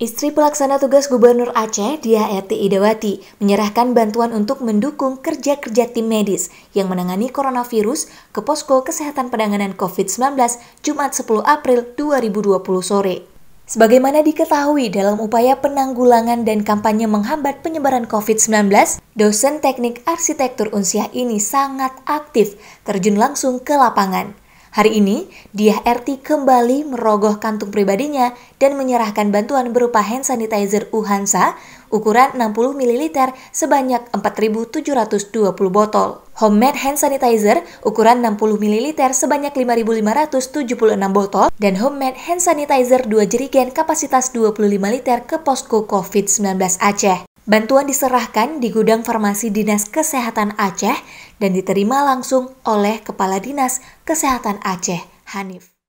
Istri pelaksana tugas Gubernur Aceh, Dia Eti Idawati, menyerahkan bantuan untuk mendukung kerja-kerja tim medis yang menangani coronavirus ke Posko Kesehatan Penanganan COVID-19 Jumat 10 April 2020 sore. Sebagaimana diketahui dalam upaya penanggulangan dan kampanye menghambat penyebaran COVID-19, dosen teknik arsitektur UNSIAH ini sangat aktif terjun langsung ke lapangan. Hari ini, Diah RT kembali merogoh kantung pribadinya dan menyerahkan bantuan berupa hand sanitizer Uhansa ukuran 60 ml sebanyak 4.720 botol. Homemade hand sanitizer ukuran 60 ml sebanyak 5.576 botol dan homemade hand sanitizer 2 jerigen kapasitas 25 liter ke posko COVID-19 Aceh. Bantuan diserahkan di gudang farmasi Dinas Kesehatan Aceh dan diterima langsung oleh Kepala Dinas Kesehatan Aceh, Hanif.